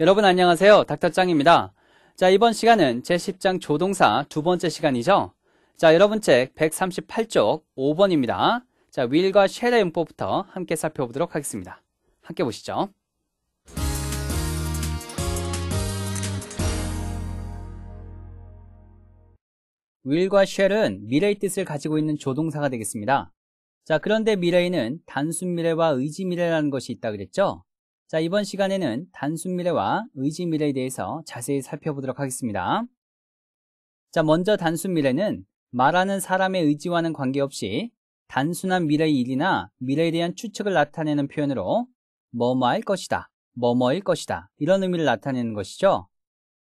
여러분 안녕하세요. 닥터짱입니다. 자, 이번 시간은 제10장 조동사 두 번째 시간이죠. 자, 여러분 책 138쪽 5번입니다. 자, 윌과쉘의 용법부터 함께 살펴보도록 하겠습니다. 함께 보시죠. 윌과쉘은 미래의 뜻을 가지고 있는 조동사가 되겠습니다. 자, 그런데 미래에는 단순 미래와 의지 미래라는 것이 있다 그랬죠? 자, 이번 시간에는 단순 미래와 의지 미래에 대해서 자세히 살펴보도록 하겠습니다. 자, 먼저 단순 미래는 말하는 사람의 의지와는 관계없이 단순한 미래의 일이나 미래에 대한 추측을 나타내는 표현으로 뭐뭐할 것이다, 뭐뭐일 것이다 이런 의미를 나타내는 것이죠.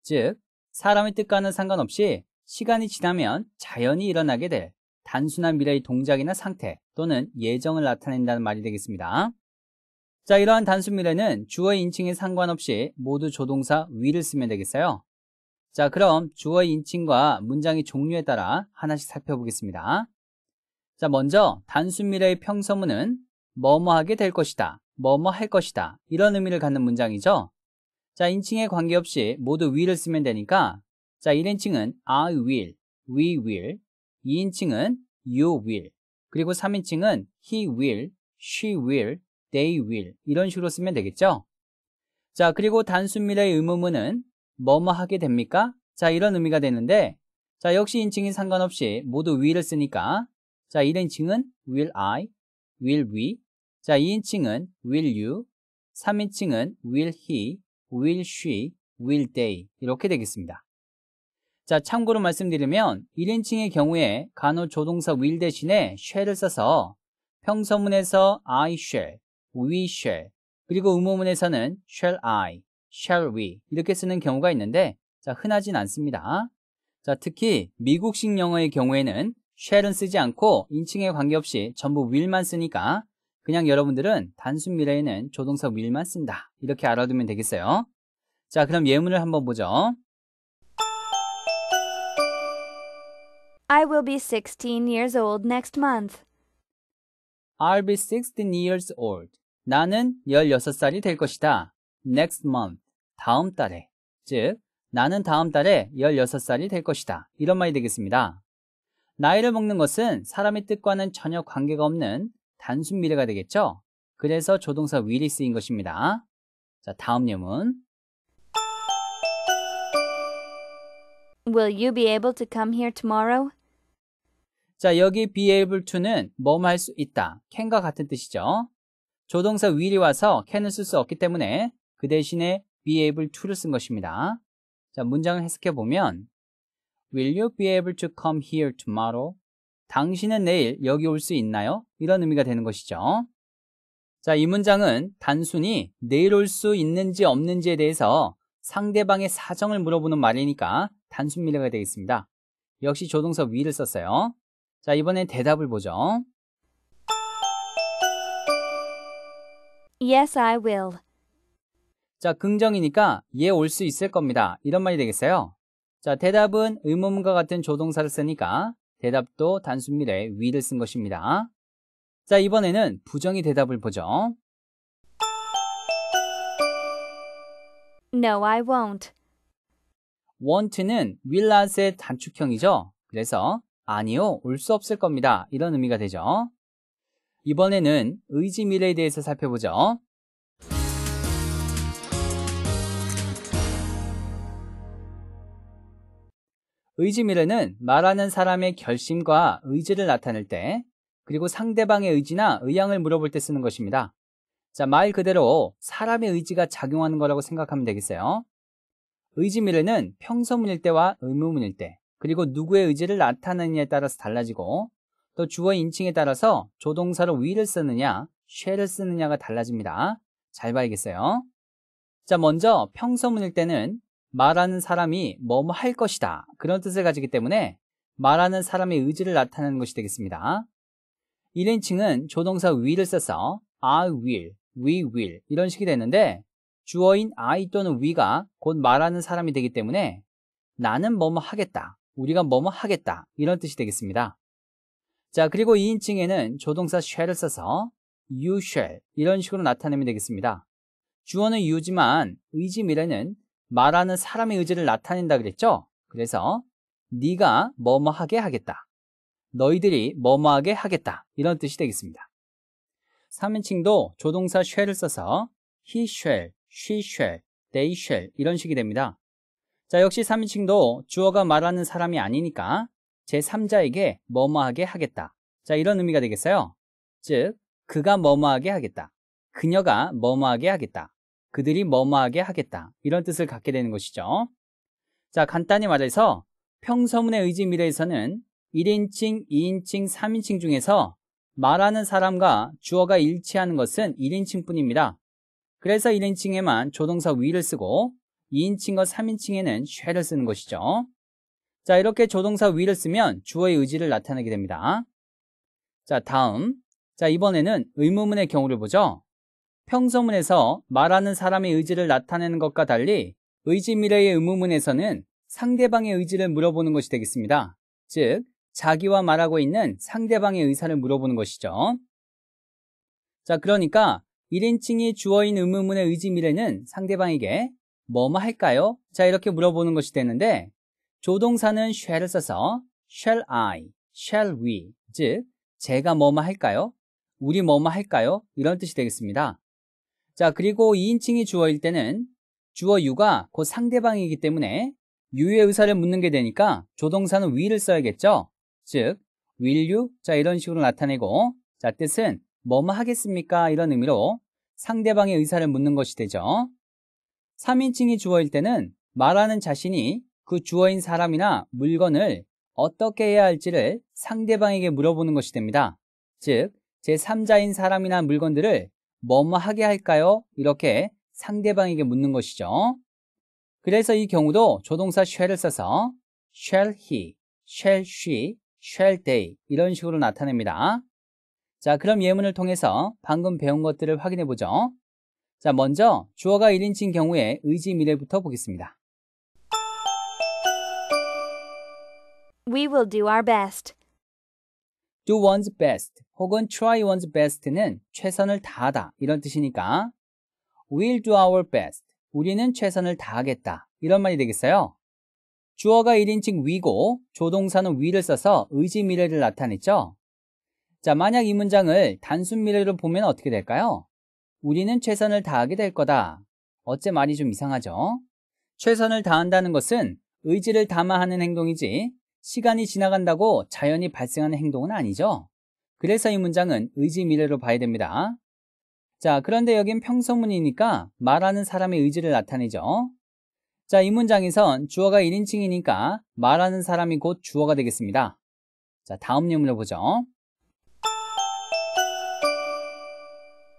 즉, 사람의 뜻과는 상관없이 시간이 지나면 자연히 일어나게 될 단순한 미래의 동작이나 상태 또는 예정을 나타낸다는 말이 되겠습니다. 자, 이러한 단순 미래는 주어 인칭에 상관없이 모두 조동사 위를 쓰면 되겠어요. 자, 그럼 주어 인칭과 문장의 종류에 따라 하나씩 살펴보겠습니다. 자, 먼저 단순 미래의 평서문은 뭐뭐하게 될 것이다, 뭐뭐 할 것이다 이런 의미를 갖는 문장이죠. 자, 인칭에 관계없이 모두 위를 쓰면 되니까 자, 1인칭은 I will, we will, 2인칭은 you will, 그리고 3인칭은 he will, she will, they will 이런 식으로 쓰면 되겠죠? 자, 그리고 단순 미래의 의무문은 뭐뭐 하게 됩니까? 자, 이런 의미가 되는데 자, 역시 인칭이 상관없이 모두 will을 쓰니까 자, 1인칭은 will I, will we 자, 2인칭은 will you 3인칭은 will he, will she, will they 이렇게 되겠습니다. 자, 참고로 말씀드리면 1인칭의 경우에 간호 조동사 will 대신에 shall을 써서 평서문에서 I shall, we shall 그리고 의모문에서는 shall I, shall we 이렇게 쓰는 경우가 있는데 자, 흔하진 않습니다. 자, 특히 미국식 영어의 경우에는 shall은 쓰지 않고 인칭에 관계없이 전부 will만 쓰니까 그냥 여러분들은 단순 미래에는 조동사 will만 쓴다. 이렇게 알아두면 되겠어요. 자, 그럼 예문을 한번 보죠. I will be 16 years old next month. I'll be 16 years old. 나는 16살이 될 것이다. next month. 다음 달에. 즉, 나는 다음 달에 16살이 될 것이다. 이런 말이 되겠습니다. 나이를 먹는 것은 사람의 뜻과는 전혀 관계가 없는 단순 미래가 되겠죠? 그래서 조동사 will이 쓰인 것입니다. 자, 다음 예문. Will you be able to come here tomorrow? 자, 여기 be able to는 뭐뭐 할수 있다, can과 같은 뜻이죠. 조동사 will이 와서 can을 쓸 수 없기 때문에 그 대신에 be able to를 쓴 것입니다. 자, 문장을 해석해 보면 Will you be able to come here tomorrow? 당신은 내일 여기 올 수 있나요? 이런 의미가 되는 것이죠. 자, 이 문장은 단순히 내일 올 수 있는지 없는지에 대해서 상대방의 사정을 물어보는 말이니까 단순 미래가 되겠습니다. 역시 조동사 will을 썼어요. 자, 이번엔 대답을 보죠. Yes, I will. 자, 긍정이니까 예 올 수 있을 겁니다. 이런 말이 되겠어요. 자, 대답은 의문문과 같은 조동사를 쓰니까 대답도 단순 미래 위를 쓴 것입니다. 자, 이번에는 부정의 대답을 보죠. No, I won't. want는 will not의 단축형이죠. 그래서 아니요, 올 수 없을 겁니다. 이런 의미가 되죠. 이번에는 의지 미래에 대해서 살펴보죠. 의지 미래는 말하는 사람의 결심과 의지를 나타낼 때, 그리고 상대방의 의지나 의향을 물어볼 때 쓰는 것입니다. 자, 말 그대로 사람의 의지가 작용하는 거라고 생각하면 되겠어요. 의지 미래는 평소문일 때와 의무문일 때, 그리고 누구의 의지를 나타내느냐에 따라서 달라지고, 또 주어 인칭에 따라서 조동사로 위를 쓰느냐, 쉐을 쓰느냐가 달라집니다. 잘 봐야겠어요. 자, 먼저 평서문일 때는 말하는 사람이 뭐뭐 할 것이다. 그런 뜻을 가지기 때문에 말하는 사람의 의지를 나타내는 것이 되겠습니다. 1인칭은 조동사 will을 써서 I will, we will 이런 식이 되는데 주어인 I 또는 we가 곧 말하는 사람이 되기 때문에 나는 뭐뭐 하겠다, 우리가 뭐뭐 하겠다 이런 뜻이 되겠습니다. 자, 그리고 2인칭에는 조동사 쉘을 써서 you shall 이런 식으로 나타내면 되겠습니다. 주어는 you지만 의지 미래는 말하는 사람의 의지를 나타낸다 그랬죠? 그래서 네가 뭐뭐하게 하겠다. 너희들이 뭐뭐하게 하겠다. 이런 뜻이 되겠습니다. 3인칭도 조동사 쉘을 써서 he shall, she shall, they shall 이런 식이 됩니다. 자, 역시 3인칭도 주어가 말하는 사람이 아니니까 제3자에게 머머하게 하겠다. 자, 이런 의미가 되겠어요. 즉, 그가 머머하게 하겠다. 그녀가 머머하게 하겠다. 그들이 머머하게 하겠다. 이런 뜻을 갖게 되는 것이죠. 자, 간단히 말해서 평서문의 의지 미래에서는 1인칭, 2인칭, 3인칭 중에서 말하는 사람과 주어가 일치하는 것은 1인칭 뿐입니다. 그래서 1인칭에만 조동사 위를 쓰고 2인칭과 3인칭에는 쉐를 쓰는 것이죠. 자, 이렇게 조동사 will을 쓰면 주어의 의지를 나타내게 됩니다. 자, 다음. 자, 이번에는 의무문의 경우를 보죠. 평서문에서 말하는 사람의 의지를 나타내는 것과 달리 의지 미래의 의무문에서는 상대방의 의지를 물어보는 것이 되겠습니다. 즉, 자기와 말하고 있는 상대방의 의사를 물어보는 것이죠. 자, 그러니까 1인칭이 주어인 의무문의 의지 미래는 상대방에게 뭐뭐 할까요? 자, 이렇게 물어보는 것이 되는데 조동사는 shall을 써서 shall I, shall we, 즉 제가 뭐뭐 할까요? 우리 뭐뭐 할까요? 이런 뜻이 되겠습니다. 자, 그리고 2인칭이 주어일 때는 주어 유가 곧 상대방이기 때문에 유의 의사를 묻는 게 되니까 조동사는 will을 써야겠죠? 즉, will you? 자, 이런 식으로 나타내고 자, 뜻은 뭐뭐 하겠습니까? 이런 의미로 상대방의 의사를 묻는 것이 되죠. 3인칭이 주어일 때는 말하는 자신이 그 주어인 사람이나 물건을 어떻게 해야 할지를 상대방에게 물어보는 것이 됩니다. 즉, 제3자인 사람이나 물건들을 뭐뭐 하게 할까요? 이렇게 상대방에게 묻는 것이죠. 그래서 이 경우도 조동사 shall을 써서 shall he, shall she, shall they 이런 식으로 나타냅니다. 자, 그럼 예문을 통해서 방금 배운 것들을 확인해 보죠. 자, 먼저 주어가 1인칭 경우에 의지 미래부터 보겠습니다. We will do our best. do one's best 혹은 try one's best는 최선을 다하다 이런 뜻이니까 we'll do our best 우리는 최선을 다하겠다 이런 말이 되겠어요. 주어가 1인칭 we고 조동사는 we를 써서 의지 미래를 나타냈죠. 자, 만약 이 문장을 단순 미래로 보면 어떻게 될까요? 우리는 최선을 다하게 될 거다. 어째 말이 좀 이상하죠? 최선을 다한다는 것은 의지를 담아 하는 행동이지 시간이 지나간다고 자연히 발생하는 행동은 아니죠. 그래서 이 문장은 의지 미래로 봐야 됩니다. 자, 그런데 여긴 평소문이니까 말하는 사람의 의지를 나타내죠. 자, 이 문장에선 주어가 1인칭이니까 말하는 사람이 곧 주어가 되겠습니다. 자, 다음 예문을 보죠.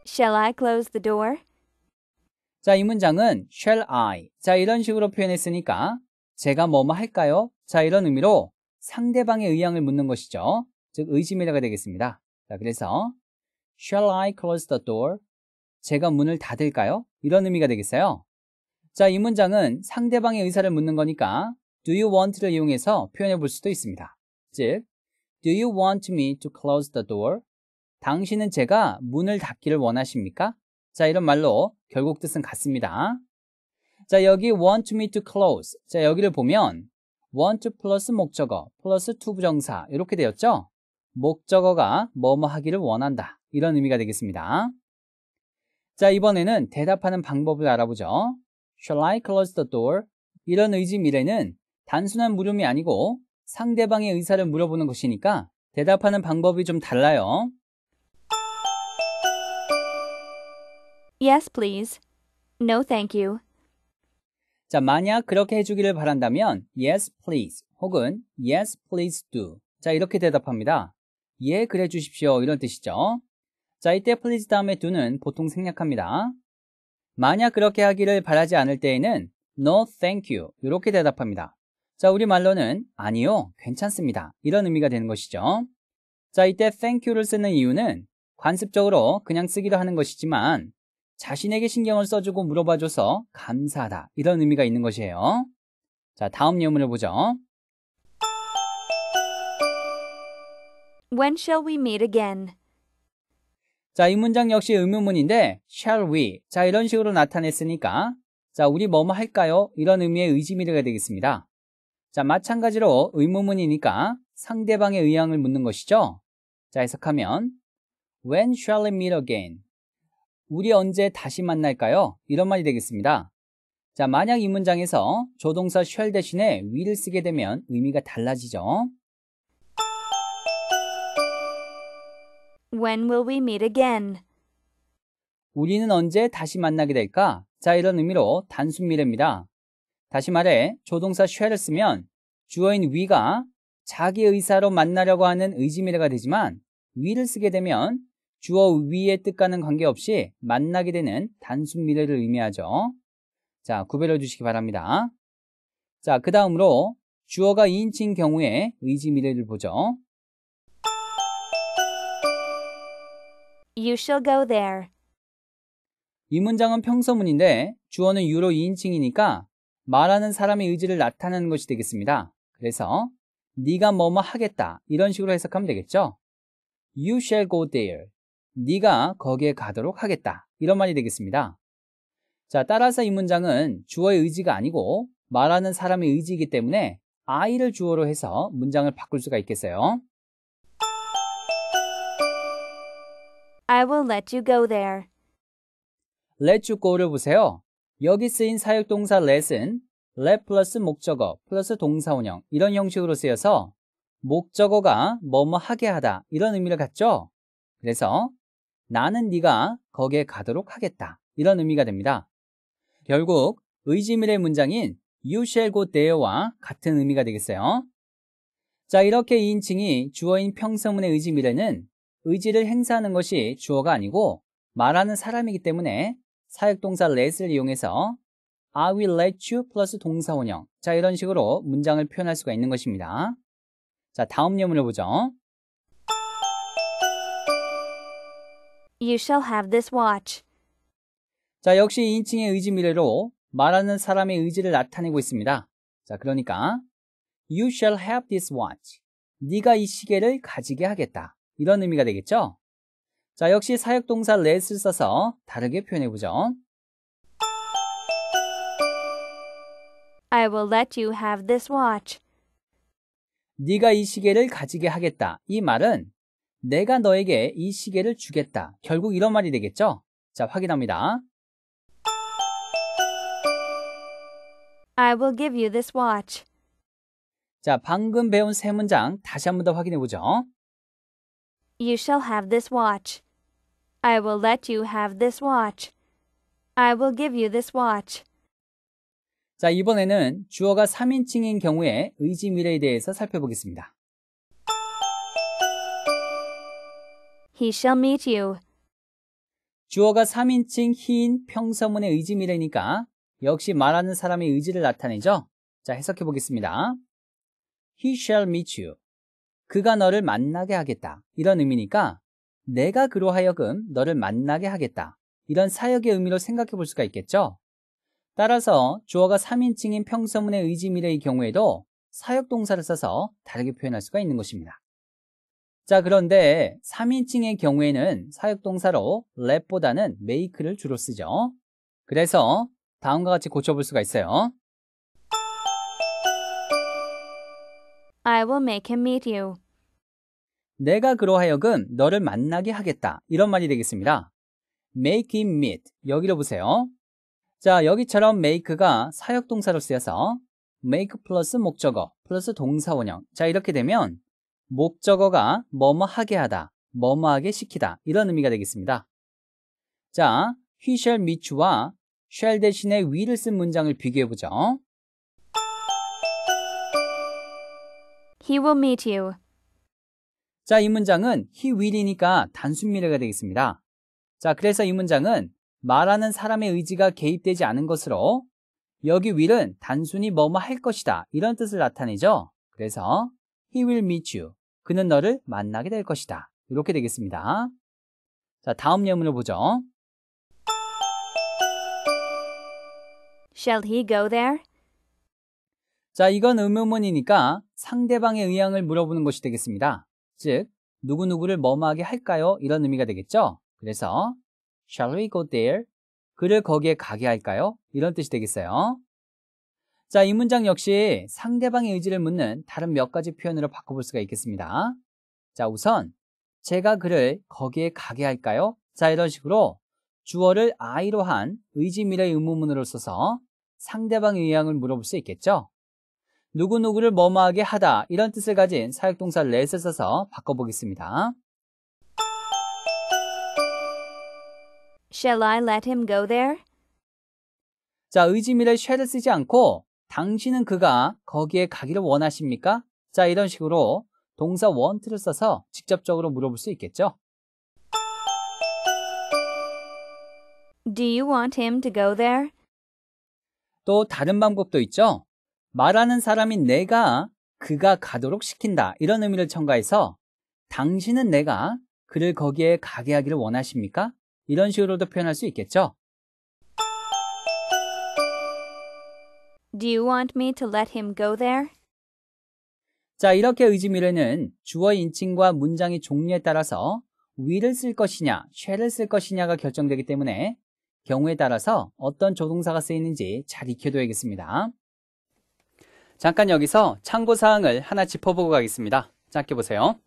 Shall I close the door? 자, 이 문장은 shall I. 자, 이런 식으로 표현했으니까 제가 뭐뭐 할까요? 자, 이런 의미로 상대방의 의향을 묻는 것이죠. 즉, 의심이다가 되겠습니다. 자, 그래서 Shall I close the door? 제가 문을 닫을까요? 이런 의미가 되겠어요. 자, 이 문장은 상대방의 의사를 묻는 거니까 Do you want를 이용해서 표현해 볼 수도 있습니다. 즉, Do you want me to close the door? 당신은 제가 문을 닫기를 원하십니까? 자, 이런 말로 결국 뜻은 같습니다. 자, 여기 want me to close. 자, 여기를 보면 want 플러스 목적어 플러스 to 부정사 이렇게 되었죠? 목적어가 뭐뭐 하기를 원한다 이런 의미가 되겠습니다. 자 이번에는 대답하는 방법을 알아보죠. Shall I close the door? 이런 의지 미래는 단순한 물음이 아니고 상대방의 의사를 물어보는 것이니까 대답하는 방법이 좀 달라요. Yes, please. No, thank you. 자, 만약 그렇게 해주기를 바란다면 yes please 혹은 yes please do. 자, 이렇게 대답합니다. 예, 그래 주십시오. 이런 뜻이죠. 자, 이때 please 다음에 do는 보통 생략합니다. 만약 그렇게 하기를 바라지 않을 때에는 no thank you 이렇게 대답합니다. 자, 우리말로는 아니요, 괜찮습니다. 이런 의미가 되는 것이죠. 자, 이때 thank you를 쓰는 이유는 관습적으로 그냥 쓰기도 하는 것이지만 자신에게 신경을 써주고 물어봐줘서 감사하다. 이런 의미가 있는 것이에요. 자, 다음 예문을 보죠. When shall we meet again? 자, 이 문장 역시 의문문인데 shall we 자 이런 식으로 나타냈으니까 자 우리 뭐뭐 할까요? 이런 의미의 의지미래가 되겠습니다. 자 마찬가지로 의문문이니까 상대방의 의향을 묻는 것이죠. 자 해석하면 when shall we meet again? 우리 언제 다시 만날까요? 이런 말이 되겠습니다. 자, 만약 이 문장에서 조동사 shall 대신에 w i l l 쓰게 되면 의미가 달라지죠. When will we meet again? 우리는 언제 다시 만나게 될까? 자, 이런 의미로 단순 미래입니다. 다시 말해, 조동사 shall을 쓰면 주어인 we가 자기 의사로 만나려고 하는 의지 미래가 되지만 will을 쓰게 되면 주어 위의 뜻과는 관계없이 만나게 되는 단순 미래를 의미하죠. 자, 구별해 주시기 바랍니다. 자, 그 다음으로 주어가 2인칭 경우에 의지 미래를 보죠. You shall go there. 이 문장은 평서문인데 주어는 유로 2인칭이니까 말하는 사람의 의지를 나타내는 것이 되겠습니다. 그래서 네가 뭐뭐 하겠다 이런 식으로 해석하면 되겠죠. You shall go there. 네가 거기에 가도록 하겠다. 이런 말이 되겠습니다. 자, 따라서 이 문장은 주어의 의지가 아니고 말하는 사람의 의지이기 때문에 I를 주어로 해서 문장을 바꿀 수가 있겠어요. I will let you go there. let you go를 보세요. 여기 쓰인 사역동사 let은 let 플러스 목적어 플러스 동사원형 이런 형식으로 쓰여서 목적어가 뭐뭐 하게 하다 이런 의미를 갖죠. 그래서 나는 네가 거기에 가도록 하겠다. 이런 의미가 됩니다. 결국 의지밀의 문장인 you shall go there와 같은 의미가 되겠어요. 자, 이렇게 이 인칭이 주어인 평서문의 의지밀에는 의지를 행사하는 것이 주어가 아니고 말하는 사람이기 때문에 사역동사 let을 이용해서 I will let you 플러스 동사 원형. 자, 이런 식으로 문장을 표현할 수가 있는 것입니다. 자, 다음 예문을 보죠. You shall have this watch. 자, 역시 인칭의 의지 미래로 말하는 사람의 의지를 나타내고 있습니다. 자, 그러니까 You shall have this watch. 네가 이 시계를 가지게 하겠다. 이런 의미가 되겠죠? 자, 역시 사역동사 let을 써서 다르게 표현해보죠. I will let you have this watch. 네가 이 시계를 가지게 하겠다. 이 말은 내가 너에게 이 시계를 주겠다. 결국 이런 말이 되겠죠? 자, 확인합니다. I will give you this watch. 자, 방금 배운 세 문장 다시 한 번 더 확인해 보죠. You shall have this watch. I will let you have this watch. I will give you this watch. 자, 이번에는 주어가 3인칭인 경우에 의지 미래에 대해서 살펴보겠습니다. He shall meet you. 주어가 3인칭 he인 평서문의 의지미래니까 역시 말하는 사람의 의지를 나타내죠. 자, 해석해 보겠습니다. He shall meet you. 그가 너를 만나게 하겠다. 이런 의미니까 내가 그로 하여금 너를 만나게 하겠다. 이런 사역의 의미로 생각해 볼 수가 있겠죠. 따라서 주어가 3인칭인 평서문의 의지미래의 경우에도 사역 동사를 써서 다르게 표현할 수가 있는 것입니다. 자, 그런데 3인칭의 경우에는 사역동사로 let보다는 make를 주로 쓰죠. 그래서 다음과 같이 고쳐볼 수가 있어요. I will make him meet you. 내가 그러하여금 너를 만나게 하겠다. 이런 말이 되겠습니다. make him meet. 여기로 보세요. 자, 여기처럼 make가 사역동사로 쓰여서 make 플러스 목적어 플러스 동사원형. 자, 이렇게 되면 목적어가 뭐뭐하게 하다, 뭐뭐하게 시키다 이런 의미가 되겠습니다. 자, he shall meet you와 shall 대신에 will을 쓴 문장을 비교해 보죠. He will meet you. 자, 이 문장은 he will이니까 단순 미래가 되겠습니다. 자, 그래서 이 문장은 말하는 사람의 의지가 개입되지 않은 것으로 여기 will은 단순히 뭐뭐 할 것이다 이런 뜻을 나타내죠. 그래서 he will meet you 그는 너를 만나게 될 것이다. 이렇게 되겠습니다. 자, 다음 예문을 보죠. Shall he go there? 자, 이건 의문문이니까 상대방의 의향을 물어보는 것이 되겠습니다. 즉, 누구누구를 뭐뭐하게 할까요? 이런 의미가 되겠죠? 그래서 shall we go there? 그를 거기에 가게 할까요? 이런 뜻이 되겠어요. 자, 이 문장 역시 상대방의 의지를 묻는 다른 몇 가지 표현으로 바꿔볼 수가 있겠습니다. 자, 우선 제가 그를 거기에 가게 할까요? 자, 이런 식으로 주어를 I로 한 의지 미래 의무문으로 써서 상대방의 의향을 물어볼 수 있겠죠. 누구누구를 뭐뭐하게 하다 이런 뜻을 가진 사역동사 let을 써서 바꿔보겠습니다. Shall I let him go there? 자, 의지미를 shall을 쓰지 않고 당신은 그가 거기에 가기를 원하십니까? 자, 이런 식으로 동사 want를 써서 직접적으로 물어볼 수 있겠죠. Do you want him to go there? 또 다른 방법도 있죠. 말하는 사람이 내가 그가 가도록 시킨다. 이런 의미를 첨가해서 당신은 내가 그를 거기에 가게 하기를 원하십니까? 이런 식으로도 표현할 수 있겠죠. Do you want me to let him go there? 자, 이렇게 의지미래는 주어 인칭과 문장의 종류에 따라서 will을 쓸 것이냐, shall을 쓸 것이냐가 결정되기 때문에 경우에 따라서 어떤 조동사가 쓰이는지 잘 익혀둬야겠습니다. 잠깐 여기서 참고사항을 하나 짚어보고 가겠습니다. 짧게 보세요.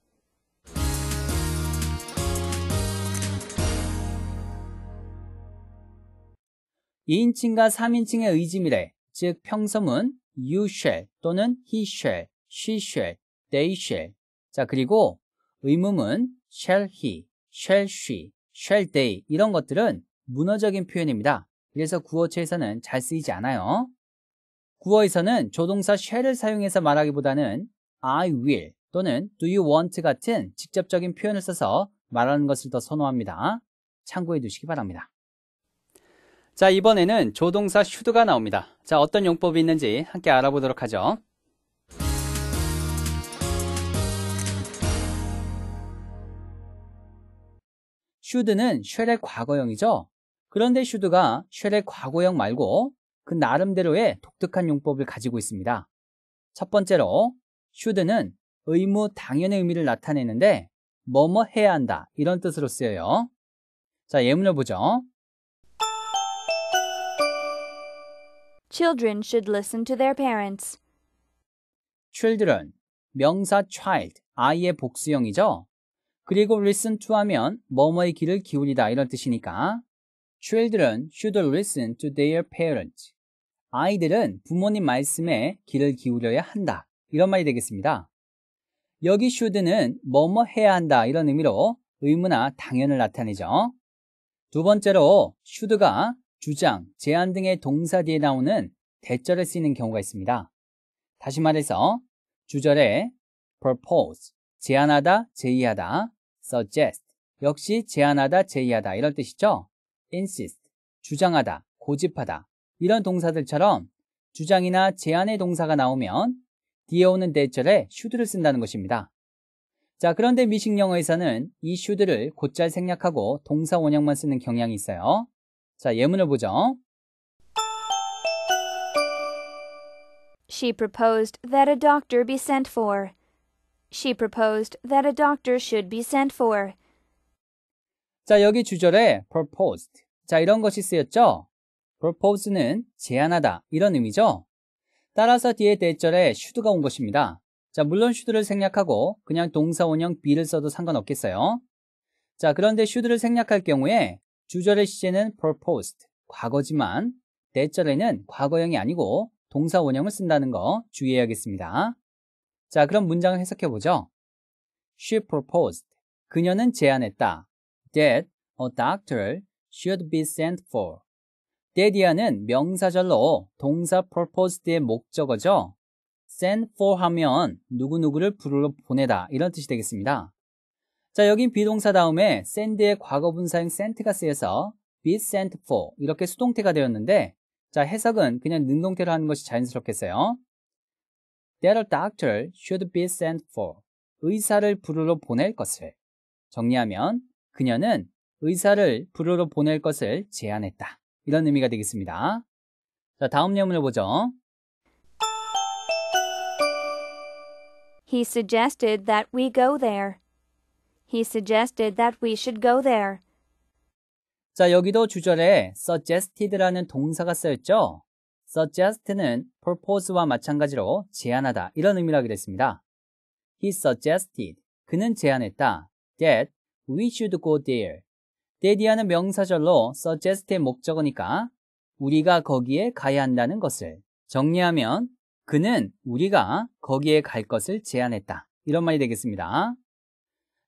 2인칭과 3인칭의 의지미래, 즉 평서문 you shall 또는 he shall, she shall, they shall. 자, 그리고 의문문 shall he, shall she, shall they 이런 것들은 문어적인 표현입니다. 그래서 구어체에서는 잘 쓰이지 않아요. 구어에서는 조동사 shall을 사용해서 말하기보다는 I will 또는 do you want 같은 직접적인 표현을 써서 말하는 것을 더 선호합니다. 참고해 두시기 바랍니다. 자, 이번에는 조동사 should가 나옵니다. 자, 어떤 용법이 있는지 함께 알아보도록 하죠. should는 shall의 과거형이죠. 그런데 should가 shall의 과거형 말고 그 나름대로의 독특한 용법을 가지고 있습니다. 첫 번째로 should는 의무 당연의 의미를 나타내는데 뭐뭐 해야 한다 이런 뜻으로 쓰여요. 자, 예문을 보죠. Children should listen to their parents. children 명사 child 아이의 복수형이죠. 그리고 listen to 하면 뭐뭐의 귀를 기울이다 이런 뜻이니까 children should listen to their parents. 아이들은 부모님 말씀에 귀를 기울여야 한다. 이런 말이 되겠습니다. 여기 should는 뭐뭐 해야 한다 이런 의미로 의무나 당연을 나타내죠. 두 번째로 should가 주장, 제안 등의 동사 뒤에 나오는 대절을 쓰이는 경우가 있습니다. 다시 말해서 주절에 propose, 제안하다, 제의하다, suggest, 역시 제안하다, 제의하다 이런 뜻이죠. insist, 주장하다, 고집하다 이런 동사들처럼 주장이나 제안의 동사가 나오면 뒤에 오는 대절에 should를 쓴다는 것입니다. 자, 그런데 미식 영어에서는 이 should를 곧잘 생략하고 동사 원형만 쓰는 경향이 있어요. 자, 예문을 보죠. She proposed that a doctor be sent for. She proposed that a doctor should be sent for. 자, 여기 주절에 proposed. 자, 이런 것이 쓰였죠? propose는 제안하다. 이런 의미죠? 따라서 뒤에 대절에 should가 온 것입니다. 자, 물론 should를 생략하고 그냥 동사 원형 be를 써도 상관없겠어요. 자, 그런데 should를 생략할 경우에 주절의 시제는 proposed, 과거지만 대절에는 과거형이 아니고 동사 원형을 쓴다는 거 주의해야겠습니다. 자, 그럼 문장을 해석해 보죠. She proposed. 그녀는 제안했다. That a doctor should be sent for. that이야는 명사절로 동사 proposed의 목적어죠. s e n d for 하면 누구누구를 부르러 보내다 이런 뜻이 되겠습니다. 자, 여긴 비동사 다음에 send의 과거분사인 sent가 쓰여서 be sent for 이렇게 수동태가 되었는데 자, 해석은 그냥 능동태로 하는 것이 자연스럽겠어요. That a doctor should be sent for. 의사를 부르러 보낼 것을. 정리하면 그녀는 의사를 부르러 보낼 것을 제안했다. 이런 의미가 되겠습니다. 자, 다음 예문을 보죠. He suggested that we go there. He suggested that we should go there. 자, 여기도 주절에 suggested라는 동사가 쓰였죠. suggest는 propose와 마찬가지로 제안하다 이런 의미라고 했습니다. He suggested 그는 제안했다 that we should go there. there는 명사절로 suggest의 목적어니까 우리가 거기에 가야 한다는 것을 정리하면 그는 우리가 거기에 갈 것을 제안했다. 이런 말이 되겠습니다.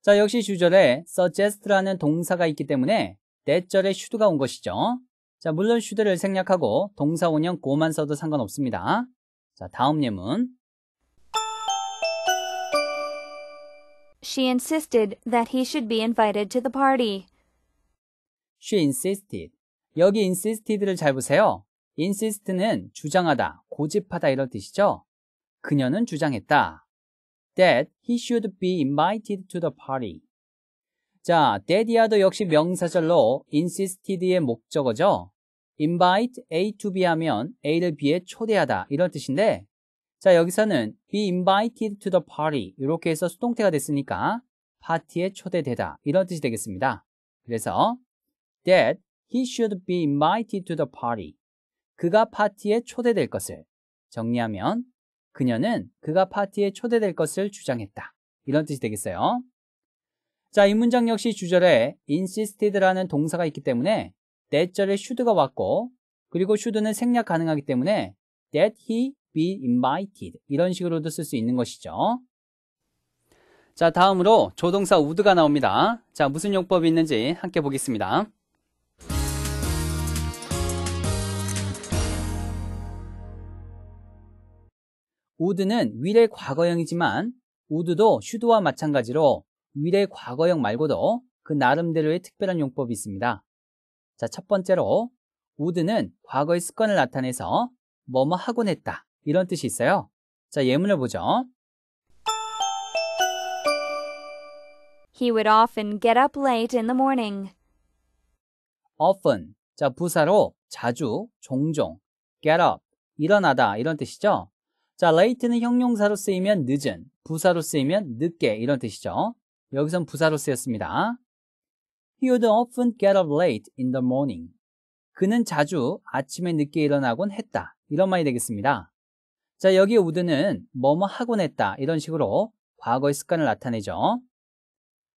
자, 역시 주절에 suggest라는 동사가 있기 때문에 대절에 should가 온 것이죠. 자, 물론 should를 생략하고 동사 원형 고만 써도 상관없습니다. 자, 다음 예문. She insisted that he should be invited to the party. She insisted. 여기 insisted를 잘 보세요. insist는 주장하다, 고집하다 이런 뜻이죠. 그녀는 주장했다. that he should be invited to the party. 자, 데디야도 역시 명사절로 insisted의 목적어죠. invite A to B 하면 A를 B에 초대하다 이런 뜻인데 자, 여기서는 be invited to the party 이렇게 해서 수동태가 됐으니까 파티에 초대되다 이런 뜻이 되겠습니다. 그래서 that he should be invited to the party 그가 파티에 초대될 것을 정리하면 그녀는 그가 파티에 초대될 것을 주장했다. 이런 뜻이 되겠어요. 자, 이 문장 역시 주절에 insisted라는 동사가 있기 때문에 that절에 should가 왔고 그리고 should는 생략 가능하기 때문에 that he be invited 이런 식으로도 쓸 수 있는 것이죠. 자, 다음으로 조동사 would가 나옵니다. 자, 무슨 용법이 있는지 함께 보겠습니다. 우드는 위의 과거형이지만 우드도 슈드와 마찬가지로 위의 과거형 말고도 그 나름대로의 특별한 용법이 있습니다. 자, 첫 번째로 우드는 과거의 습관을 나타내서 뭐뭐 하곤 했다 이런 뜻이 있어요. 자, 예문을 보죠. He would often get up late in the morning. often 자, 부사로 자주, 종종, get up 일어나다 이런 뜻이죠. 자, late는 형용사로 쓰이면 늦은, 부사로 쓰이면 늦게 이런 뜻이죠. 여기선 부사로 쓰였습니다. He would often get up late in the morning. 그는 자주 아침에 늦게 일어나곤 했다. 이런 말이 되겠습니다. 자, 여기에 would는 뭐뭐 하곤 했다. 이런 식으로 과거의 습관을 나타내죠.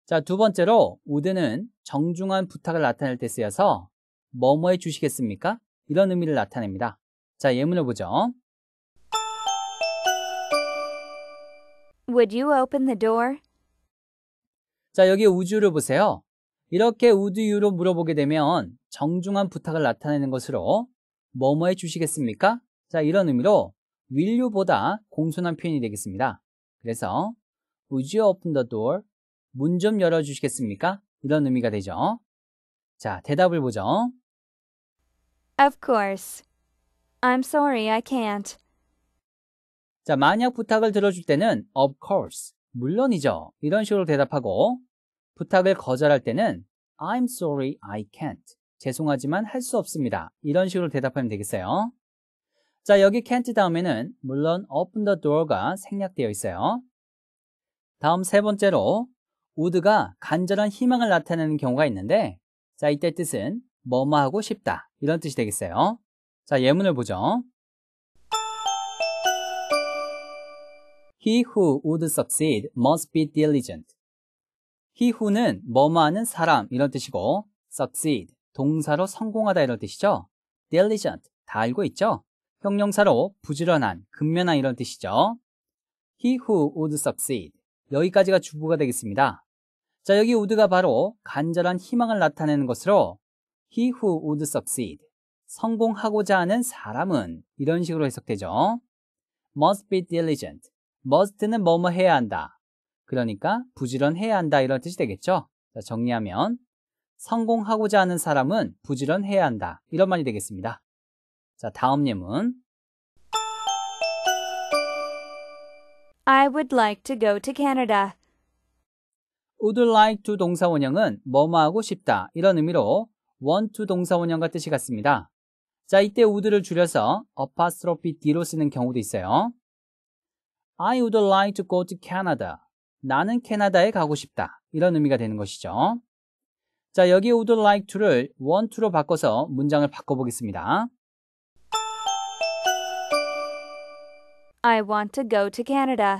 자, 두 번째로 would는 정중한 부탁을 나타낼 때 쓰여서 뭐뭐 해주시겠습니까? 이런 의미를 나타냅니다. 자, 예문을 보죠. Would you open the door? 자, 여기 우주를 보세요. 이렇게 우 o 유로 물어보게 되면 정중한 부탁을 나타내는 것으로 뭐뭐 해주시겠습니까? 자, 이런 의미로 will you보다 공손한 표현이 되겠습니다. 그래서 would you open the door? 문 좀 열어주시겠습니까? 이런 의미가 되죠. 자, 대답을 보죠. Of course. I'm sorry I can't. 자, 만약 부탁을 들어줄 때는 of course, 물론이죠. 이런 식으로 대답하고 부탁을 거절할 때는 I'm sorry, I can't. 죄송하지만 할 수 없습니다. 이런 식으로 대답하면 되겠어요. 자, 여기 can't 다음에는 물론 open the door가 생략되어 있어요. 다음 세 번째로 would가 간절한 희망을 나타내는 경우가 있는데 자, 이때 뜻은 뭐뭐하고 싶다. 이런 뜻이 되겠어요. 자, 예문을 보죠. He who would succeed must be diligent. He who는 뭐뭐 하는 사람 이런 뜻이고 succeed 동사로 성공하다 이런 뜻이죠. diligent 다 알고 있죠? 형용사로 부지런한, 근면한 이런 뜻이죠. He who would succeed 여기까지가 주부가 되겠습니다. 자, 여기 would가 바로 간절한 희망을 나타내는 것으로 he who would succeed 성공하고자 하는 사람은 이런 식으로 해석되죠. must be diligent must는 뭐뭐 해야 한다. 그러니까 부지런해야 한다 이런 뜻이 되겠죠. 자, 정리하면 성공하고자 하는 사람은 부지런해야 한다. 이런 말이 되겠습니다. 자, 다음 예문. I would like to go to Canada. would like to 동사원형은 뭐뭐하고 싶다 이런 의미로 want to 동사원형과 뜻이 같습니다. 자, 이때 would를 줄여서 apostrophe d로 쓰는 경우도 있어요. I would like to go to Canada. 나는 캐나다에 가고 싶다. 이런 의미가 되는 것이죠. 자, 여기 would like to를 want to로 바꿔서 문장을 바꿔보겠습니다. I want to go to Canada.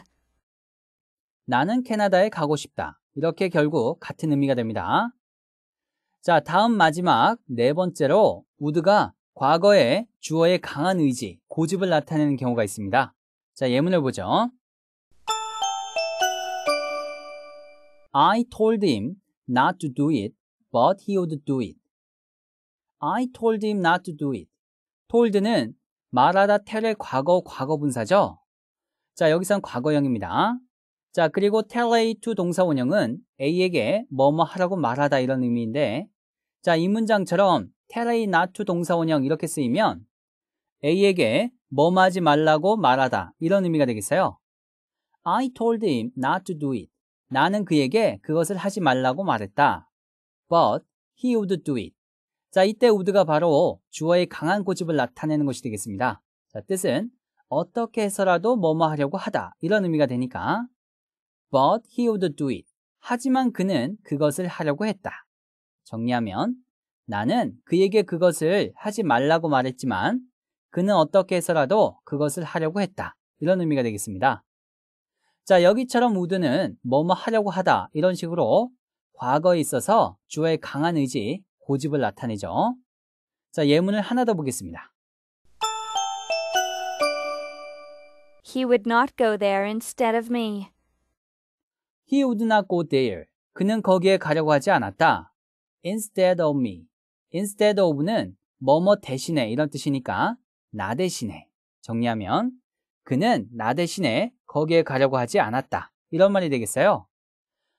나는 캐나다에 가고 싶다. 이렇게 결국 같은 의미가 됩니다. 자, 다음 마지막 네 번째로 would가 과거에 주어의 강한 의지, 고집을 나타내는 경우가 있습니다. 자, 예문을 보죠. I told him not to do it, but he would do it. I told him not to do it. told는 말하다 tell의 과거 과거분사죠. 자, 여기선 과거형입니다. 자, 그리고 tell A to 동사 원형은 A에게 뭐뭐 하라고 말하다 이런 의미인데 자, 이 문장처럼 tell A not to 동사 원형 이렇게 쓰이면 A에게 뭐하지 말라고 말하다 이런 의미가 되겠어요. I told him not to do it. 나는 그에게 그것을 하지 말라고 말했다. But he would do it. 자, 이때 would가 바로 주어의 강한 고집을 나타내는 것이 되겠습니다. 자, 뜻은 어떻게 해서라도 뭐뭐 하려고 하다 이런 의미가 되니까 But he would do it. 하지만 그는 그것을 하려고 했다. 정리하면 나는 그에게 그것을 하지 말라고 말했지만 그는 어떻게 해서라도 그것을 하려고 했다. 이런 의미가 되겠습니다. 자, 여기처럼 우드는 뭐뭐 하려고 하다 이런 식으로 과거에 있어서 주어의 강한 의지, 고집을 나타내죠. 자, 예문을 하나 더 보겠습니다. He would not go there instead of me. He would not go there. 그는 거기에 가려고 하지 않았다. Instead of me. Instead of는 뭐뭐 대신에 이런 뜻이니까 나 대신에 정리하면 그는 나 대신에 거기에 가려고 하지 않았다. 이런 말이 되겠어요.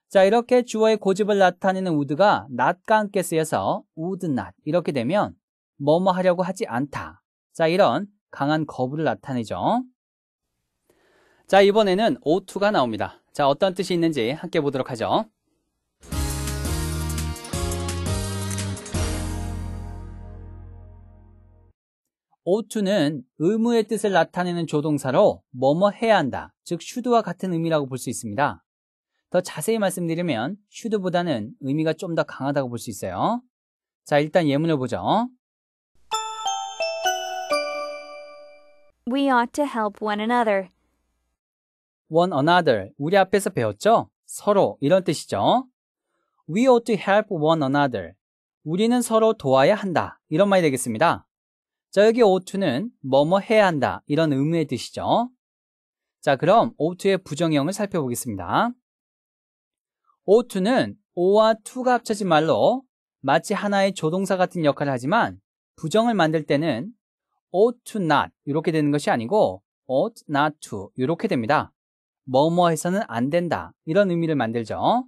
자, 이렇게 주어의 고집을 나타내는 우드가 n 과 함께 쓰여서 우드 낫 이렇게 되면 뭐뭐 하려고 하지 않다. 자, 이런 강한 거부를 나타내죠. 자, 이번에는 o 2가 나옵니다. 자, 어떤 뜻이 있는지 함께 보도록 하죠. oughto는 의무의 뜻을 나타내는 조동사로 뭐뭐 해야 한다, 즉 should와 같은 의미라고 볼 수 있습니다. 더 자세히 말씀드리면 should보다는 의미가 좀 더 강하다고 볼 수 있어요. 자, 일단 예문을 보죠. We ought to help one another. one another. 우리 앞에서 배웠죠? 서로 이런 뜻이죠. We ought to help one another. 우리는 서로 도와야 한다. 이런 말이 되겠습니다. 자, 여기 o u g h t 는 뭐뭐 해야 한다 이런 의무의 뜻이죠. 자, 그럼 o u g h t 의 부정형을 살펴보겠습니다. o u g h t 는 o와 to가 합쳐진 말로 마치 하나의 조동사 같은 역할을 하지만 부정을 만들 때는 ought to not 이렇게 되는 것이 아니고 ought not to 이렇게 됩니다. 뭐뭐 해서는 안 된다 이런 의미를 만들죠.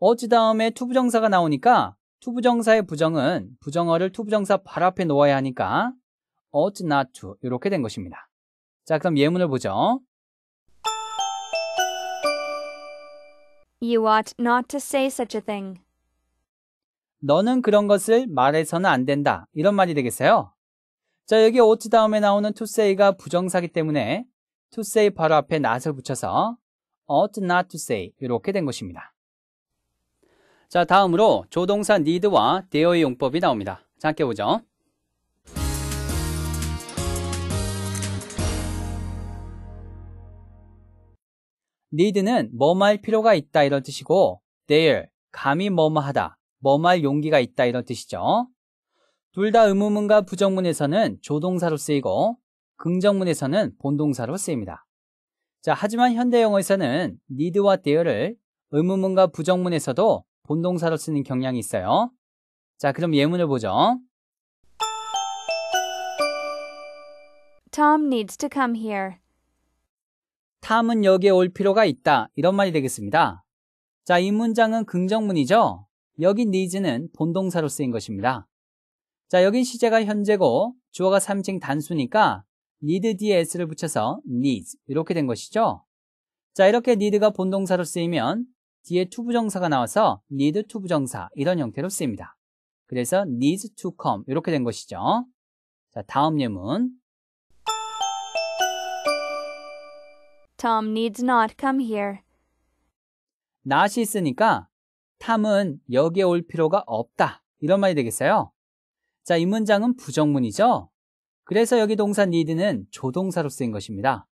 ought 다음에 to 부정사가 나오니까 투부정사의 부정은 부정어를 투부정사 발 앞에 놓아야 하니까 ought not to 이렇게 된 것입니다. 자, 그럼 예문을 보죠. You ought not to say such a thing. 너는 그런 것을 말해서는 안 된다. 이런 말이 되겠어요. 자, 여기 ought 다음에 나오는 to say가 부정사기 때문에 to say 바로 앞에 not을 붙여서 ought not to say 이렇게 된 것입니다. 자, 다음으로 조동사 need와 대 e 의 용법이 나옵니다. 자, 함께 보죠. 니드는 뭐뭐할 필요가 있다 이런 뜻이고 dare, 감히 뭐뭐하다, 뭐뭐할 용기가 있다 이런 뜻이죠. 둘 다 의무문과 부정문에서는 조동사로 쓰이고 긍정문에서는 본동사로 쓰입니다. 자, 하지만 현대 영어에서는 니드 e d 와 dere를 의문문과 부정문에서도 본동사로 쓰는 경향이 있어요. 자, 그럼 예문을 보죠. Tom needs to come here. 탐은 여기에 올 필요가 있다. 이런 말이 되겠습니다. 자, 이 문장은 긍정문이죠? 여기 needs는 본동사로 쓰인 것입니다. 자, 여긴 시제가 현재고 주어가 3층 단수니까 need 뒤에 s를 붙여서 needs 이렇게 된 것이죠. 자, 이렇게 need가 본동사로 쓰이면 뒤에 to 부정사가 나와서 need to 부정사 이런 형태로 쓰입니다. 그래서 needs to come 이렇게 된 것이죠. 자, 다음 예문. Tom needs not come here. not이 있으니까 탐은 여기에 올 필요가 없다. 이런 말이 되겠어요. 자, 이 문장은 부정문이죠. 그래서 여기 동사 need는 조동사로 쓰인 것입니다.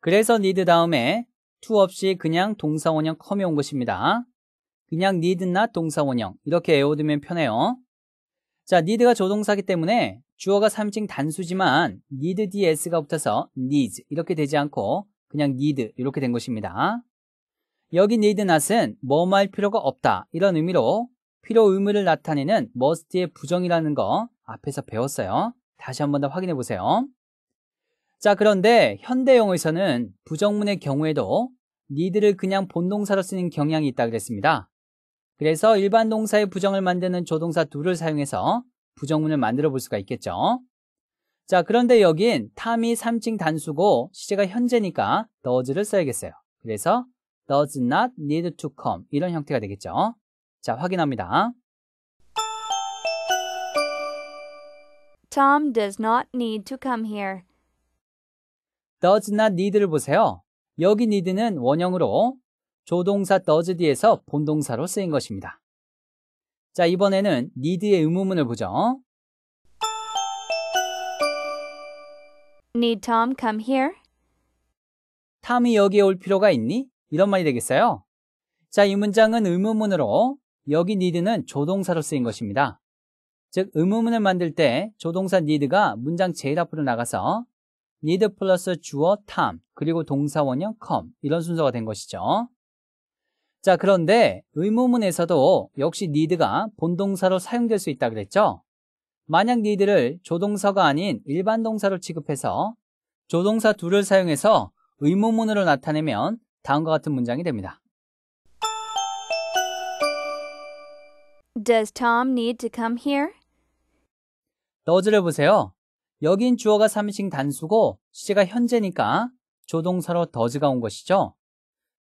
그래서 need 다음에 to 없이 그냥 동사원형 컴이 온 것입니다. 그냥 need not 동사원형 이렇게 외워두면 편해요. 자, need가 조동사기 때문에 주어가 3층 단수지만 need ds가 붙어서 needs 이렇게 되지 않고 그냥 need 이렇게 된 것입니다. 여기 need not은 뭐뭐 할 필요가 없다 이런 의미로 필요 의무를 나타내는 must의 부정이라는 거 앞에서 배웠어요. 다시 한 번 더 확인해 보세요. 자, 그런데 현대영에서는 부정문의 경우에도 need를 그냥 본동사로 쓰는 경향이 있다 그랬습니다. 그래서 일반 동사의 부정을 만드는 조동사 둘을 사용해서 부정문을 만들어 볼 수가 있겠죠. 자, 그런데 여긴 탐이 3층 단수고 시제가 현재니까 does를 써야겠어요. 그래서 does not need to come 이런 형태가 되겠죠. 자, 확인합니다. Tom does not need to come here. does not need를 보세요. 여기 need는 원형으로 조동사 does 뒤에서 본동사로 쓰인 것입니다. 자, 이번에는 need의 의무문을 보죠. Need Tom come here? 탐이 여기에 올 필요가 있니? 이런 말이 되겠어요. 자, 이 문장은 의무문으로 여기 need는 조동사로 쓰인 것입니다. 즉, 의무문을 만들 때 조동사 need가 문장 제일 앞으로 나가서 need 플러스 주어 time 그리고 동사 원형 come 이런 순서가 된 것이죠. 자, 그런데 의무문에서도 역시 need가 본동사로 사용될 수 있다 그랬죠? 만약 need를 조동사가 아닌 일반 동사로 취급해서 조동사 둘을 사용해서 의무문으로 나타내면 다음과 같은 문장이 됩니다. Does Tom need to come here? d o 를 보세요. 여긴 주어가 3인칭 단수고 시제가 현재니까 조동사로 더 o 가온 것이죠.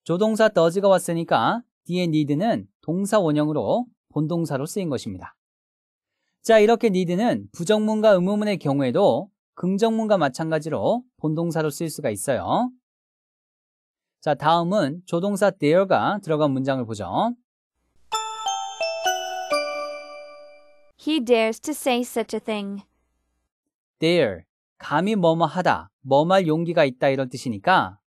조동사 더 o 가 왔으니까 뒤에 need는 동사 원형으로 본동사로 쓰인 것입니다. 자 이렇게 need는 부정문과 의무문의 경우에도 긍정문과 마찬가지로 본동사로 쓰일 수가 있어요. 자 다음은 조동사 there가 들어간 문장을 보죠. He dares to say such a thing. dare 감히 뭐뭐 하다, 뭐말 용기가 있다 이런 뜻이니까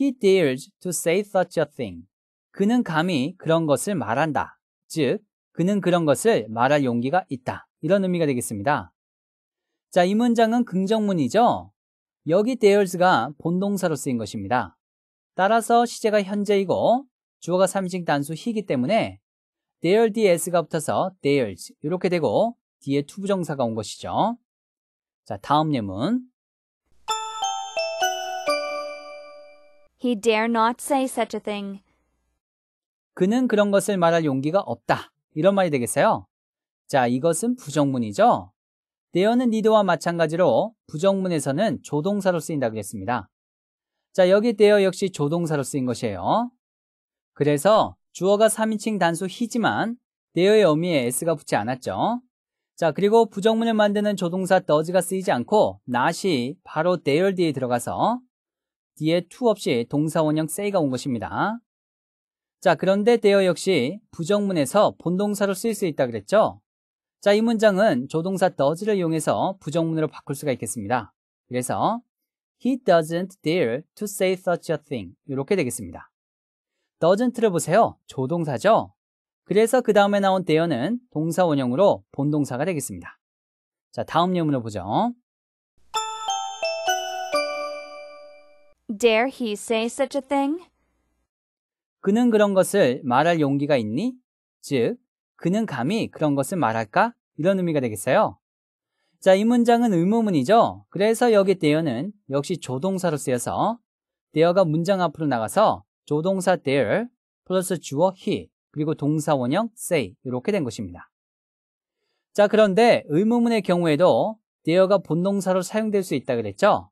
he dares to say such a thing. 그는 감히 그런 것을 말한다. 즉, 그는 그런 것을 말할 용기가 있다. 이런 의미가 되겠습니다. 자, 이 문장은 긍정문이죠? 여기 dares가 본동사로 쓰인 것입니다. 따라서 시제가 현재이고 주어가 3식 단수 히기 때문에 dare ds가 붙어서 dares 이렇게 되고 뒤에 투부정사가 온 것이죠. 자, 다음 예문. He dare not say such a thing. 그는 그런 것을 말할 용기가 없다. 이런 말이 되겠어요. 자, 이것은 부정문이죠. 대어는 니드와 마찬가지로 부정문에서는 조동사로 쓰인다 그랬습니다. 자, 여기 대어 역시 조동사로 쓰인 것이에요. 그래서 주어가 3인칭 단수 히지만 대어의 어미에 s가 붙지 않았죠. 자, 그리고 부정문을 만드는 조동사 does가 쓰이지 않고 not이 바로 there 뒤에 들어가서 뒤에 to 없이 동사 원형 say가 온 것입니다. 자, 그런데 there 역시 부정문에서 본동사로 쓰일 수 있다 그랬죠? 자, 이 문장은 조동사 does를 이용해서 부정문으로 바꿀 수가 있겠습니다. 그래서 he doesn't dare to say such a thing 이렇게 되겠습니다. doesn't를 보세요. 조동사죠? 그래서 그 다음에 나온 대어는 동사 원형으로 본동사가 되겠습니다. 자, 다음 예문을 보죠. Dare he say such a thing? 그는 그런 것을 말할 용기가 있니? 즉, 그는 감히 그런 것을 말할까? 이런 의미가 되겠어요. 자, 이 문장은 의문문이죠. 그래서 여기 대어는 역시 조동사로 쓰여서 대어가 문장 앞으로 나가서 조동사 dare 플러스 주어 he 그리고 동사 원형 say 이렇게 된 것입니다. 자, 그런데 의무문의 경우에도 there가 본동사로 사용될 수 있다 그랬죠?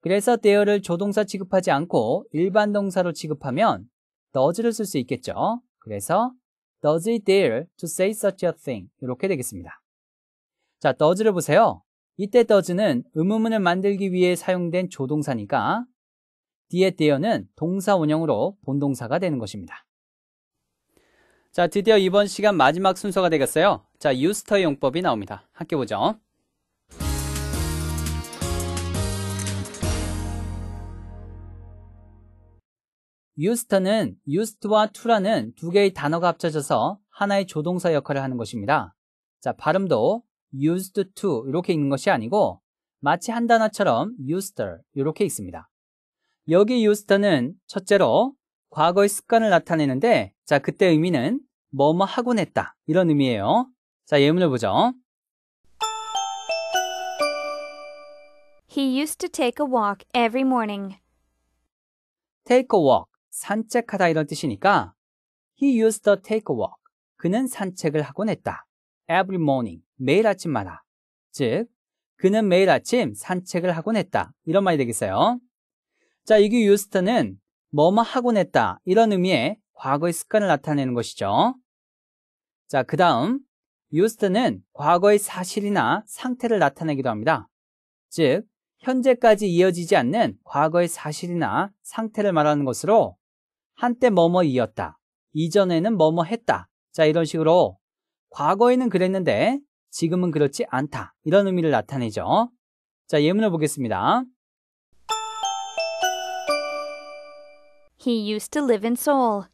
그래서 there를 조동사 취급하지 않고 일반 동사로 취급하면 does를 쓸 수 있겠죠. 그래서 does it dare to say such a thing 이렇게 되겠습니다. 자, does를 보세요. 이때 does는 의무문을 만들기 위해 사용된 조동사니까 뒤에 t h r e 는 동사 원형으로 본동사가 되는 것입니다. 자, 드디어 이번 시간 마지막 순서가 되겠어요. 자, 유스터의 용법이 나옵니다. 함께 보죠. 유스터는 유스트와 투라는 두 개의 단어가 합쳐져서 하나의 조동사 역할을 하는 것입니다. 자, 발음도 used to 이렇게 읽는 것이 아니고 마치 한 단어처럼 used 이렇게 읽습니다. 여기 used는 첫째로 과거의 습관을 나타내는데 자, 그때 의미는 뭐뭐 하곤 했다. 이런 의미예요. 자, 예문을 보죠. He used to take a walk every morning. take a walk, 산책하다 이런 뜻이니까 he used to take a walk, 그는 산책을 하곤 했다. every morning, 매일 아침마다. 즉, 그는 매일 아침 산책을 하곤 했다. 이런 말이 되겠어요. 자, 여기 used to는 뭐뭐 하곤 했다 이런 의미의 과거의 습관을 나타내는 것이죠. 자, 그 다음 used는 과거의 사실이나 상태를 나타내기도 합니다. 즉, 현재까지 이어지지 않는 과거의 사실이나 상태를 말하는 것으로 한때 뭐뭐이었다, 이전에는 뭐뭐 했다, 자 이런 식으로 과거에는 그랬는데 지금은 그렇지 않다 이런 의미를 나타내죠. 자 예문을 보겠습니다. He used to live in Seoul.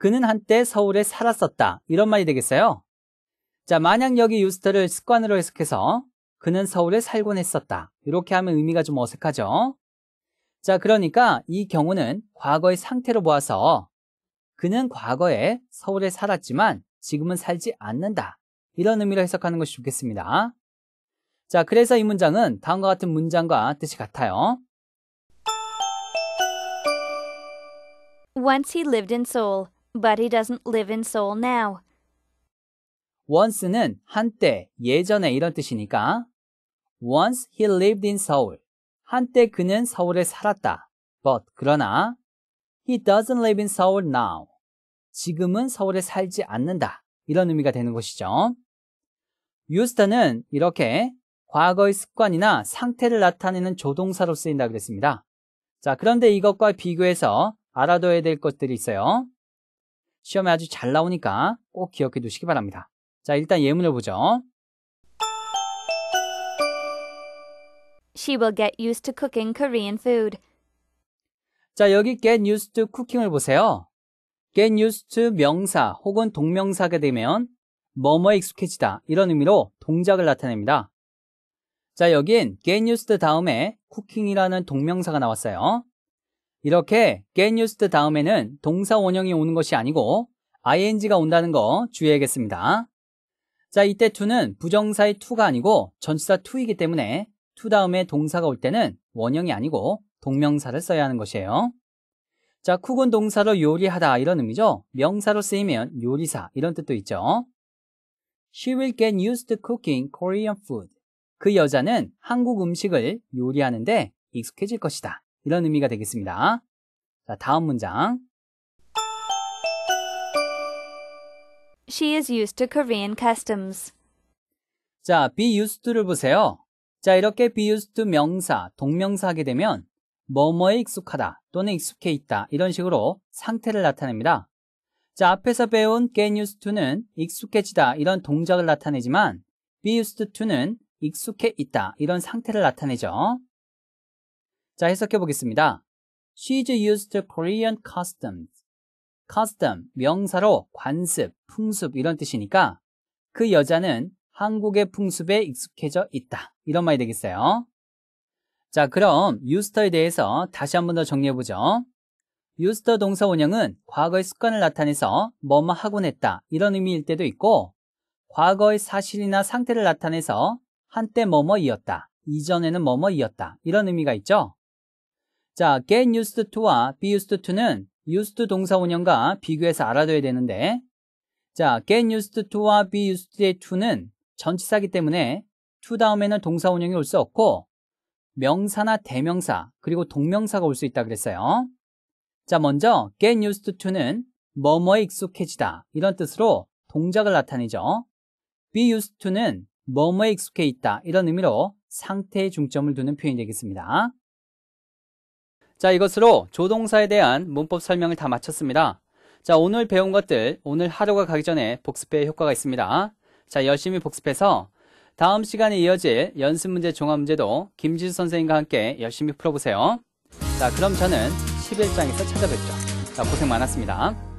그는 한때 서울에 살았었다. 이런 말이 되겠어요. 자, 만약 여기 유스터를 습관으로 해석해서 그는 서울에 살곤 했었다. 이렇게 하면 의미가 좀 어색하죠. 자, 그러니까 이 경우는 과거의 상태로 보아서 그는 과거에 서울에 살았지만 지금은 살지 않는다. 이런 의미로 해석하는 것이 좋겠습니다. 자, 그래서 이 문장은 다음과 같은 문장과 뜻이 같아요. Once he lived in Seoul. But he doesn't live in Seoul now. once는 한때, 예전에 이런 뜻이니까 once he lived in Seoul. 한때 그는 서울에 살았다. but 그러나 he doesn't live in Seoul now. 지금은 서울에 살지 않는다. 이런 의미가 되는 것이죠. 유스턴은 이렇게 과거의 습관이나 상태를 나타내는 조동사로 쓰인다 그랬습니다. 자, 그런데 이것과 비교해서 알아둬야 될 것들이 있어요. 시험에 아주 잘 나오니까 꼭 기억해 두시기 바랍니다. 자, 일단 예문을 보죠. She will get used to cooking Korean food. 자, 여기 get used to cooking을 보세요. get used to 명사 혹은 동명사가 되면 뭐뭐에 익숙해지다 이런 의미로 동작을 나타냅니다. 자, 여긴 get used 다음에 cooking이라는 동명사가 나왔어요. 이렇게 get used 다음에는 동사 원형이 오는 것이 아니고 ing가 온다는 거 주의하겠습니다. 자, 이때 to는 부정사의 to가 아니고 전치사 to이기 때문에 to 다음에 동사가 올 때는 원형이 아니고 동명사를 써야 하는 것이에요. 자, 쿡은 동사로 요리하다 이런 의미죠. 명사로 쓰이면 요리사 이런 뜻도 있죠. She will get used to cooking Korean food. 그 여자는 한국 음식을 요리하는데 익숙해질 것이다. 이런 의미가 되겠습니다. 자, 다음 문장. She is used to Korean customs. 자, be used to를 보세요. 자, 이렇게 be used to 명사, 동명사 하게 되면 뭐뭐에 익숙하다 또는 익숙해 있다 이런 식으로 상태를 나타냅니다. 자, 앞에서 배운 get used to는 익숙해지다 이런 동작을 나타내지만 be used to는 익숙해 있다 이런 상태를 나타내죠. 자, 해석해 보겠습니다. She's used Korean customs. custom, 명사로 관습, 풍습 이런 뜻이니까 그 여자는 한국의 풍습에 익숙해져 있다. 이런 말이 되겠어요. 자, 그럼 used에 대해서 다시 한 번 더 정리해 보죠. used 동사 원형은 과거의 습관을 나타내서 뭐뭐 하곤 했다. 이런 의미일 때도 있고 과거의 사실이나 상태를 나타내서 한때 뭐뭐이었다. 이전에는 뭐뭐이었다. 이런 의미가 있죠. 자, get used to와 be used to는 used 동사 원형과 비교해서 알아둬야 되는데 자, get used to와 be u s e d to는 전치사기 때문에 to 다음에는 동사 원형이 올 수 없고 명사나 대명사 그리고 동명사가 올 수 있다 그랬어요. 자, 먼저 get used to는 뭐뭐에 익숙해지다 이런 뜻으로 동작을 나타내죠. be used to는 뭐뭐에 익숙해 있다 이런 의미로 상태에 중점을 두는 표현이 되겠습니다. 자, 이것으로 조동사에 대한 문법 설명을 다 마쳤습니다. 자, 오늘 배운 것들 오늘 하루가 가기 전에 복습해 효과가 있습니다. 자, 열심히 복습해서 다음 시간에 이어질 연습 문제 종합 문제도 김지수 선생님과 함께 열심히 풀어보세요. 자, 그럼 저는 11장에서 찾아뵙죠. 자, 고생 많았습니다.